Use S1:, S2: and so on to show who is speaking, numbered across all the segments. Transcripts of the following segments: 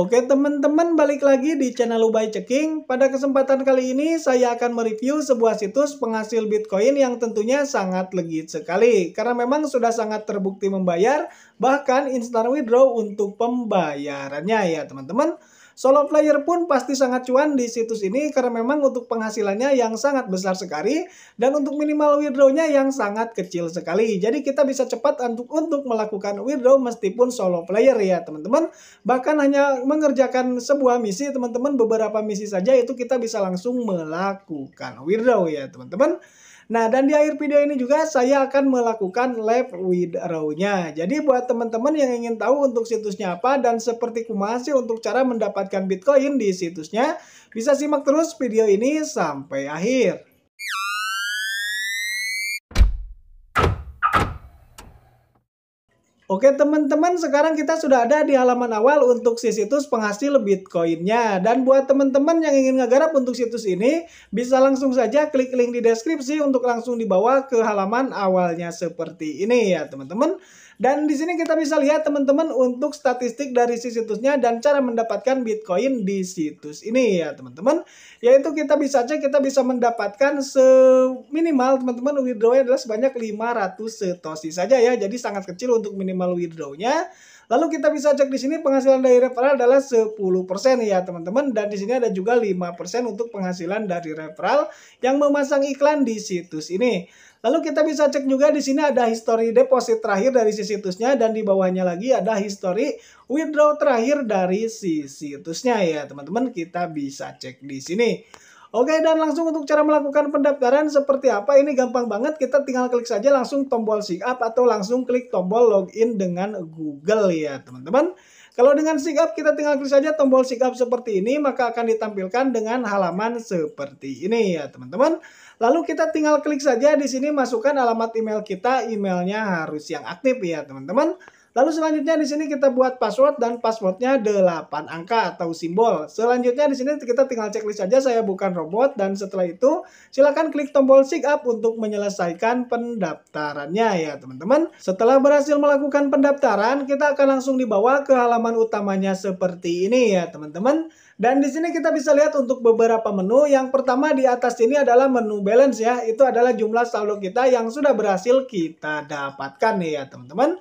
S1: Oke teman-teman balik lagi di channel Ubay Ceking. Pada kesempatan kali ini saya akan mereview sebuah situs penghasil Bitcoin yang tentunya sangat legit sekali. Karena memang sudah sangat terbukti membayar bahkan instant withdraw untuk pembayarannya ya teman-teman. Solo player pun pasti sangat cuan di situs ini karena memang untuk penghasilannya yang sangat besar sekali dan untuk minimal withdrawnya yang sangat kecil sekali. Jadi kita bisa cepat untuk untuk melakukan withdraw meskipun solo player ya teman-teman. Bahkan hanya mengerjakan sebuah misi teman-teman beberapa misi saja itu kita bisa langsung melakukan withdraw ya teman-teman. Nah, dan di akhir video ini juga saya akan melakukan live withdraw-nya. Jadi buat teman-teman yang ingin tahu untuk situsnya apa dan seperti kumasi untuk cara mendapatkan Bitcoin di situsnya, bisa simak terus video ini sampai akhir. Oke teman-teman, sekarang kita sudah ada di halaman awal untuk si situs penghasil Bitcoinnya. Dan buat teman-teman yang ingin ngegarap untuk situs ini, bisa langsung saja klik link di deskripsi untuk langsung dibawa ke halaman awalnya seperti ini ya teman-teman. Dan di sini kita bisa lihat teman-teman untuk statistik dari si situsnya dan cara mendapatkan Bitcoin di situs ini ya teman-teman. Yaitu kita bisa cek kita bisa mendapatkan minimal teman-teman withdrawnya adalah sebanyak 500 setosi saja ya. Jadi sangat kecil untuk minimal withdrawnya. Lalu kita bisa cek di sini penghasilan dari referral adalah 10% ya teman-teman dan di sini ada juga 5% untuk penghasilan dari referral yang memasang iklan di situs ini. Lalu kita bisa cek juga di sini ada history deposit terakhir dari si situsnya dan di bawahnya lagi ada history withdraw terakhir dari si situsnya ya teman-teman kita bisa cek di sini. Oke dan langsung untuk cara melakukan pendaftaran seperti apa ini gampang banget kita tinggal klik saja langsung tombol sign up atau langsung klik tombol login dengan Google ya teman-teman. Kalau dengan sign up kita tinggal klik saja tombol sign up seperti ini maka akan ditampilkan dengan halaman seperti ini ya teman-teman. Lalu kita tinggal klik saja di sini masukkan alamat email kita. Emailnya harus yang aktif ya teman-teman. Lalu selanjutnya di sini kita buat password dan passwordnya 8 angka atau simbol. Selanjutnya di sini kita tinggal checklist saja saya bukan robot dan setelah itu silakan klik tombol sign up untuk menyelesaikan pendaftarannya ya teman-teman. Setelah berhasil melakukan pendaftaran kita akan langsung dibawa ke halaman utamanya seperti ini ya teman-teman. Dan di sini kita bisa lihat untuk beberapa menu. Yang pertama di atas ini adalah menu balance ya. Itu adalah jumlah saldo kita yang sudah berhasil kita dapatkan ya teman-teman.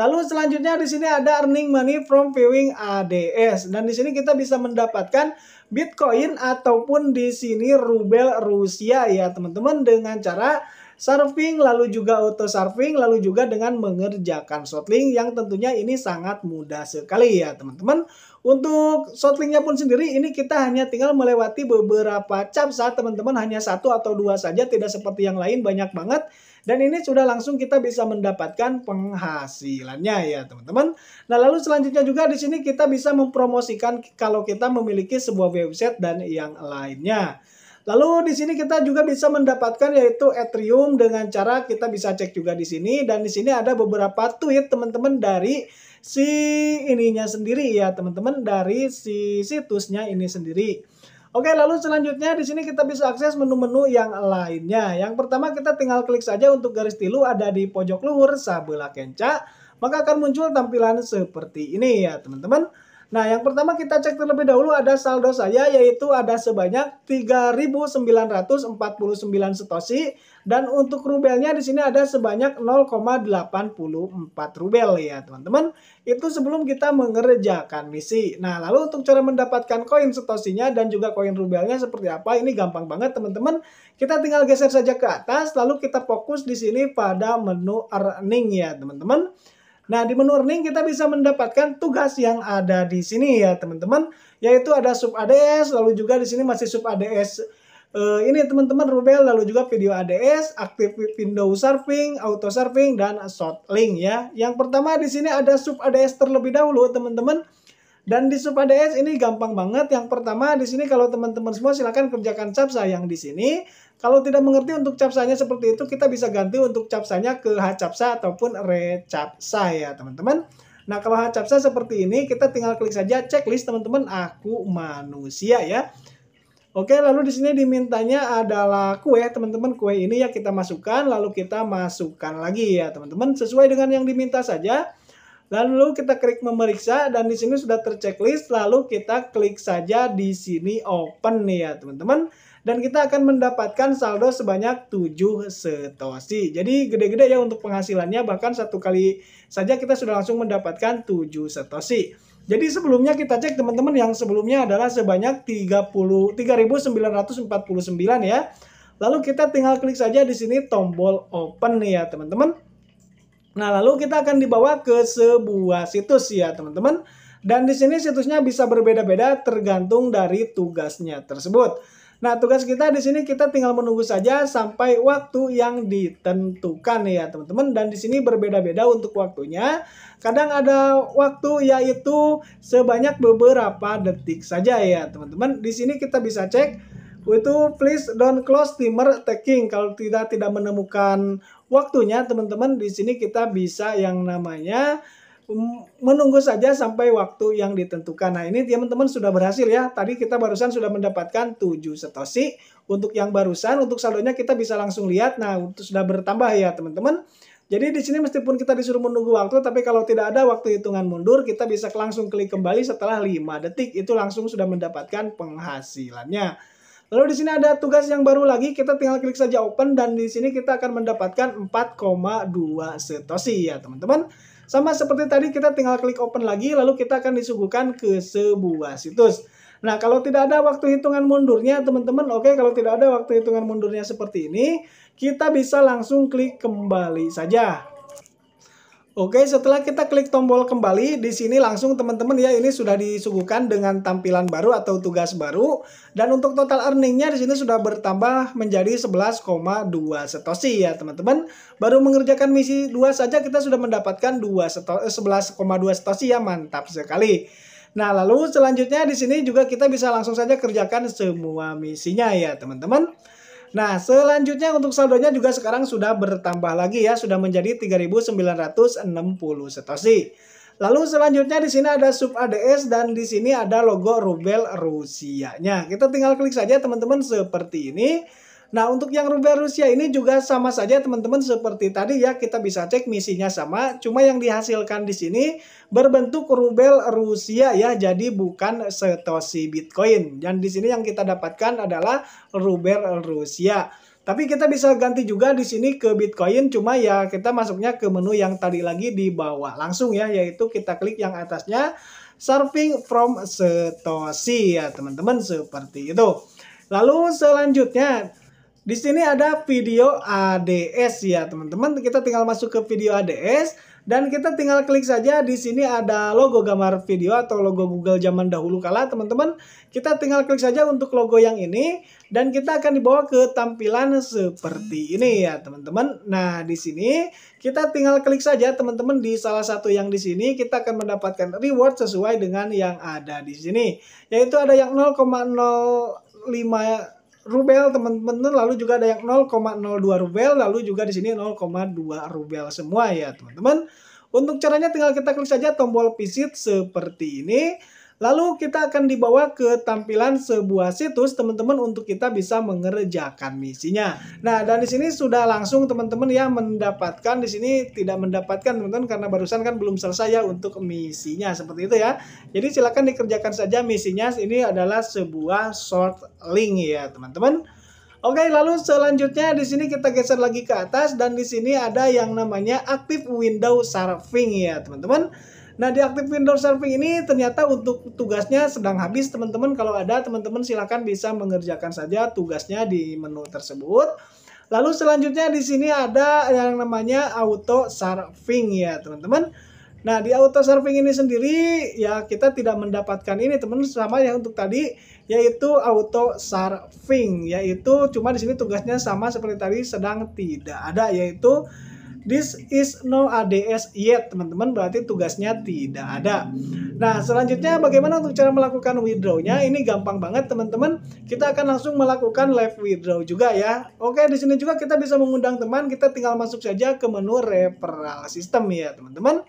S1: Lalu selanjutnya di sini ada earning money from viewing ADS dan di sini kita bisa mendapatkan Bitcoin ataupun di sini rubel Rusia ya teman-teman dengan cara surfing, lalu juga auto surfing, lalu juga dengan mengerjakan shortlink yang tentunya ini sangat mudah sekali ya teman-teman. Untuk shortlinknya pun sendiri ini kita hanya tinggal melewati beberapa cap saat teman-teman hanya satu atau dua saja tidak seperti yang lain banyak banget. Dan ini sudah langsung kita bisa mendapatkan penghasilannya ya teman-teman. Nah lalu selanjutnya juga di sini kita bisa mempromosikan kalau kita memiliki sebuah website dan yang lainnya. Lalu di sini kita juga bisa mendapatkan yaitu Ethereum dengan cara kita bisa cek juga di sini dan di sini ada beberapa tweet teman-teman dari si ininya sendiri ya teman-teman dari si situsnya ini sendiri. Oke, lalu selanjutnya di sini kita bisa akses menu-menu yang lainnya. Yang pertama kita tinggal klik saja untuk garis tilu ada di pojok luhur sebelah kenca, maka akan muncul tampilan seperti ini ya, teman-teman. Nah, yang pertama kita cek terlebih dahulu ada saldo saya yaitu ada sebanyak 3.949 setoshi dan untuk rubelnya di sini ada sebanyak 0,84 rubel ya, teman-teman. Itu sebelum kita mengerjakan misi. Nah, lalu untuk cara mendapatkan koin setosinya dan juga koin rubelnya seperti apa? Ini gampang banget, teman-teman. Kita tinggal geser saja ke atas lalu kita fokus di sini pada menu earning ya, teman-teman. Nah, di menu earning kita bisa mendapatkan tugas yang ada di sini ya, teman-teman, yaitu ada sub ADS, lalu juga di sini masih sub ADS Uh, eh, ini teman-teman Rubel lalu juga video ADS, aktif window surfing, auto surfing dan short link ya. Yang pertama di sini ada sub ADS terlebih dahulu teman-teman. Dan di Supa DS ini gampang banget. Yang pertama di sini kalau teman-teman semua silahkan kerjakan capsa yang di sini. Kalau tidak mengerti untuk capsanya seperti itu, kita bisa ganti untuk capsanya ke H capsa ataupun re capsa ya teman-teman. Nah kalau H capsa seperti ini, kita tinggal klik saja checklist teman-teman aku manusia ya. Oke, lalu di sini dimintanya adalah kue, teman-teman. Kue ini ya kita masukkan, lalu kita masukkan lagi ya, teman-teman. Sesuai dengan yang diminta saja. Lalu kita klik memeriksa dan di sini sudah terchecklist. Lalu kita klik saja di sini open nih ya teman-teman. Dan kita akan mendapatkan saldo sebanyak 7 setosi Jadi gede-gede ya untuk penghasilannya. Bahkan satu kali saja kita sudah langsung mendapatkan 7 setosi Jadi sebelumnya kita cek teman-teman yang sebelumnya adalah sebanyak 30 3949 ya. Lalu kita tinggal klik saja di sini tombol open nih ya teman-teman. Nah, lalu kita akan dibawa ke sebuah situs ya, teman-teman. Dan di sini situsnya bisa berbeda-beda tergantung dari tugasnya tersebut. Nah, tugas kita di sini kita tinggal menunggu saja sampai waktu yang ditentukan ya, teman-teman. Dan di sini berbeda-beda untuk waktunya. Kadang ada waktu yaitu sebanyak beberapa detik saja ya, teman-teman. Di sini kita bisa cek itu please don't close timer taking kalau tidak tidak menemukan waktunya teman-teman di sini kita bisa yang namanya mm, menunggu saja sampai waktu yang ditentukan. Nah ini teman-teman sudah berhasil ya. Tadi kita barusan sudah mendapatkan 7 setosi. Untuk yang barusan, untuk saldonya kita bisa langsung lihat. Nah untuk sudah bertambah ya teman-teman. Jadi di sini meskipun kita disuruh menunggu waktu, tapi kalau tidak ada waktu hitungan mundur, kita bisa langsung klik kembali setelah 5 detik. Itu langsung sudah mendapatkan penghasilannya. Lalu di sini ada tugas yang baru lagi, kita tinggal klik saja open dan di sini kita akan mendapatkan 4,2 setosi ya teman-teman. Sama seperti tadi kita tinggal klik open lagi lalu kita akan disuguhkan ke sebuah situs. Nah, kalau tidak ada waktu hitungan mundurnya, teman-teman, oke, okay, kalau tidak ada waktu hitungan mundurnya seperti ini, kita bisa langsung klik kembali saja. Oke, setelah kita klik tombol kembali, di sini langsung teman-teman ya ini sudah disuguhkan dengan tampilan baru atau tugas baru. Dan untuk total earningnya di sini sudah bertambah menjadi 11,2 setosi ya teman-teman. Baru mengerjakan misi 2 saja kita sudah mendapatkan 2 seto 11,2 eh, ya mantap sekali. Nah lalu selanjutnya di sini juga kita bisa langsung saja kerjakan semua misinya ya teman-teman. Nah, selanjutnya untuk saldonya juga sekarang sudah bertambah lagi ya, sudah menjadi 3.960 setoshi. Lalu selanjutnya di sini ada sub ADS dan di sini ada logo rubel Rusianya. Kita tinggal klik saja teman-teman seperti ini. Nah, untuk yang rubel Rusia ini juga sama saja teman-teman seperti tadi ya kita bisa cek misinya sama, cuma yang dihasilkan di sini berbentuk rubel Rusia ya, jadi bukan setosi Bitcoin. Dan di sini yang kita dapatkan adalah rubel Rusia. Tapi kita bisa ganti juga di sini ke Bitcoin, cuma ya kita masuknya ke menu yang tadi lagi di bawah langsung ya, yaitu kita klik yang atasnya surfing from setosi ya teman-teman seperti itu. Lalu selanjutnya di sini ada video ADS ya teman-teman. Kita tinggal masuk ke video ADS dan kita tinggal klik saja di sini ada logo gambar video atau logo Google zaman dahulu kala teman-teman. Kita tinggal klik saja untuk logo yang ini dan kita akan dibawa ke tampilan seperti ini ya teman-teman. Nah di sini kita tinggal klik saja teman-teman di salah satu yang di sini kita akan mendapatkan reward sesuai dengan yang ada di sini. Yaitu ada yang 0,05 rubel teman-teman lalu juga ada yang 0,02 rubel lalu juga di sini 0,2 rubel semua ya teman-teman untuk caranya tinggal kita klik saja tombol visit seperti ini Lalu kita akan dibawa ke tampilan sebuah situs teman-teman untuk kita bisa mengerjakan misinya. Nah, dan di sini sudah langsung teman-teman ya mendapatkan di sini tidak mendapatkan teman-teman karena barusan kan belum selesai ya untuk misinya seperti itu ya. Jadi silakan dikerjakan saja misinya. Ini adalah sebuah short link ya, teman-teman. Oke, lalu selanjutnya di sini kita geser lagi ke atas dan di sini ada yang namanya active window surfing ya, teman-teman. Nah di Active Window Surfing ini ternyata untuk tugasnya sedang habis teman-teman. Kalau ada teman-teman silahkan bisa mengerjakan saja tugasnya di menu tersebut. Lalu selanjutnya di sini ada yang namanya auto surfing ya teman-teman. Nah di auto surfing ini sendiri ya kita tidak mendapatkan ini teman-teman sama ya untuk tadi yaitu auto surfing yaitu cuma di sini tugasnya sama seperti tadi sedang tidak ada yaitu This is no ADS yet, teman-teman. Berarti tugasnya tidak ada. Nah, selanjutnya bagaimana untuk cara melakukan withdrawnya? Ini gampang banget, teman-teman. Kita akan langsung melakukan live withdraw juga ya. Oke, di sini juga kita bisa mengundang teman. Kita tinggal masuk saja ke menu referral system ya, teman-teman.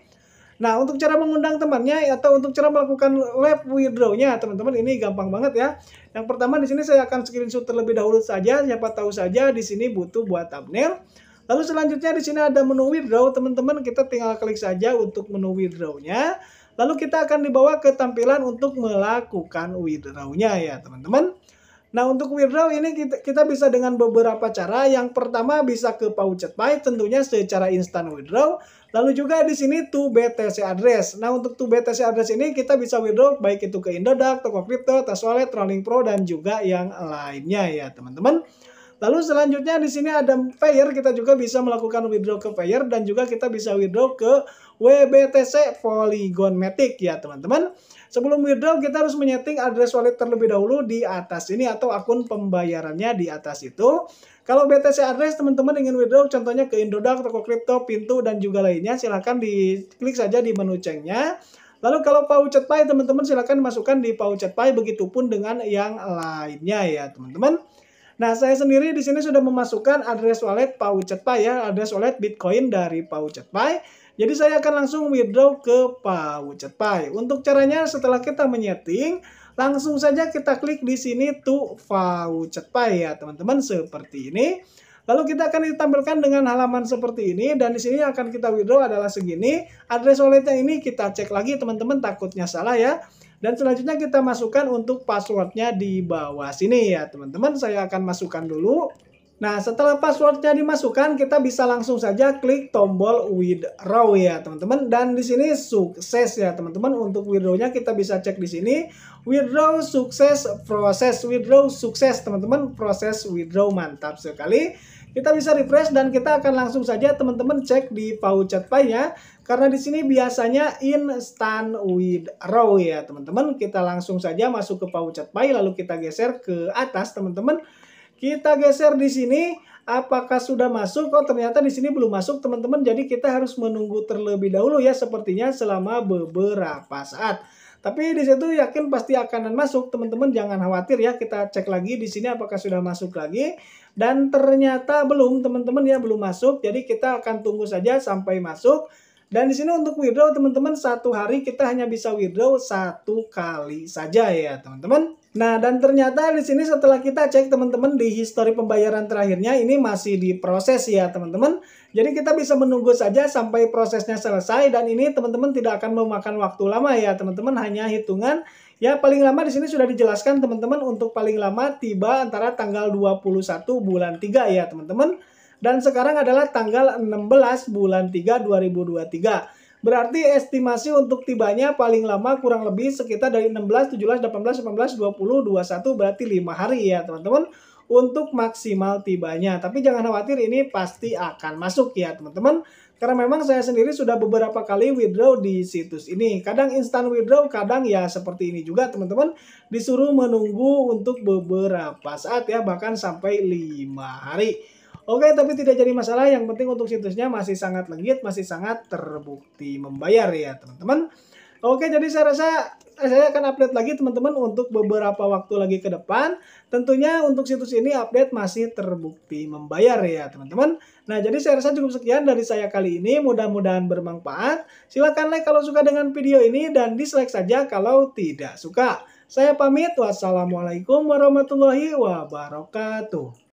S1: Nah, untuk cara mengundang temannya atau untuk cara melakukan live withdraw-nya, teman-teman, ini gampang banget ya. Yang pertama di sini saya akan screenshot terlebih dahulu saja, siapa tahu saja di sini butuh buat thumbnail. Lalu selanjutnya di sini ada menu withdraw, teman-teman. Kita tinggal klik saja untuk menu withdrawnya. Lalu kita akan dibawa ke tampilan untuk melakukan withdrawnya ya, teman-teman. Nah, untuk withdraw ini kita, kita bisa dengan beberapa cara. Yang pertama bisa ke Pouchet Pay tentunya secara instant withdraw. Lalu juga di sini to BTC address. Nah, untuk to BTC address ini kita bisa withdraw baik itu ke Indodax, Toko Crypto, Tas Wallet, Pro dan juga yang lainnya ya, teman-teman. Lalu selanjutnya di sini ada fire, kita juga bisa melakukan withdraw ke fire dan juga kita bisa withdraw ke WBTC Polygon Matic ya teman-teman. Sebelum withdraw kita harus menyeting address wallet terlebih dahulu di atas ini atau akun pembayarannya di atas itu. Kalau BTC address teman-teman ingin withdraw contohnya ke Indodax, toko kripto, pintu dan juga lainnya silahkan diklik saja di menu cengnya. Lalu kalau PowChatPay teman-teman silahkan masukkan di PowChatPay begitu pun dengan yang lainnya ya teman-teman. Nah, saya sendiri di sini sudah memasukkan address wallet Paucetpay ya, address wallet Bitcoin dari PAU Paucetpay. Jadi saya akan langsung withdraw ke PAU Paucetpay. Untuk caranya setelah kita menyeting, langsung saja kita klik di sini to Paucetpay ya, teman-teman, seperti ini. Lalu kita akan ditampilkan dengan halaman seperti ini dan di sini akan kita withdraw adalah segini. Address walletnya ini kita cek lagi teman-teman takutnya salah ya. Dan selanjutnya kita masukkan untuk passwordnya di bawah sini ya teman-teman. Saya akan masukkan dulu. Nah, setelah passwordnya dimasukkan, kita bisa langsung saja klik tombol withdraw ya, teman-teman. Dan di sini sukses ya, teman-teman. Untuk withdrawnya kita bisa cek di sini. Withdraw sukses, proses withdraw sukses, teman-teman. Proses withdraw mantap sekali. Kita bisa refresh dan kita akan langsung saja teman-teman cek di voucher pay ya. Karena di sini biasanya instant with row ya teman-teman. Kita langsung saja masuk ke paucat pay, lalu kita geser ke atas teman-teman. Kita geser di sini apakah sudah masuk? Oh ternyata di sini belum masuk teman-teman. Jadi kita harus menunggu terlebih dahulu ya sepertinya selama beberapa saat. Tapi di situ yakin pasti akan masuk teman-teman jangan khawatir ya kita cek lagi di sini apakah sudah masuk lagi dan ternyata belum teman-teman ya belum masuk jadi kita akan tunggu saja sampai masuk dan di sini untuk withdraw teman-teman satu hari kita hanya bisa withdraw satu kali saja ya teman-teman. Nah dan ternyata di sini setelah kita cek teman-teman di histori pembayaran terakhirnya ini masih diproses ya teman-teman. Jadi kita bisa menunggu saja sampai prosesnya selesai dan ini teman-teman tidak akan memakan waktu lama ya teman-teman hanya hitungan Ya paling lama di sini sudah dijelaskan teman-teman untuk paling lama tiba antara tanggal 21 bulan 3 ya teman-teman dan sekarang adalah tanggal 16 bulan 3 2023. Berarti estimasi untuk tibanya paling lama kurang lebih sekitar dari 16, 17, 18, 19, 20, 21 berarti 5 hari ya teman-teman untuk maksimal tibanya. Tapi jangan khawatir ini pasti akan masuk ya teman-teman. Karena memang saya sendiri sudah beberapa kali withdraw di situs ini. Kadang instant withdraw, kadang ya seperti ini juga teman-teman. Disuruh menunggu untuk beberapa saat ya, bahkan sampai 5 hari. Oke, tapi tidak jadi masalah. Yang penting untuk situsnya masih sangat legit, masih sangat terbukti membayar ya, teman-teman. Oke, jadi saya rasa saya akan update lagi teman-teman untuk beberapa waktu lagi ke depan. Tentunya untuk situs ini update masih terbukti membayar ya teman-teman. Nah, jadi saya rasa cukup sekian dari saya kali ini. Mudah-mudahan bermanfaat. Silahkan like kalau suka dengan video ini dan dislike saja kalau tidak suka. Saya pamit. Wassalamualaikum warahmatullahi wabarakatuh.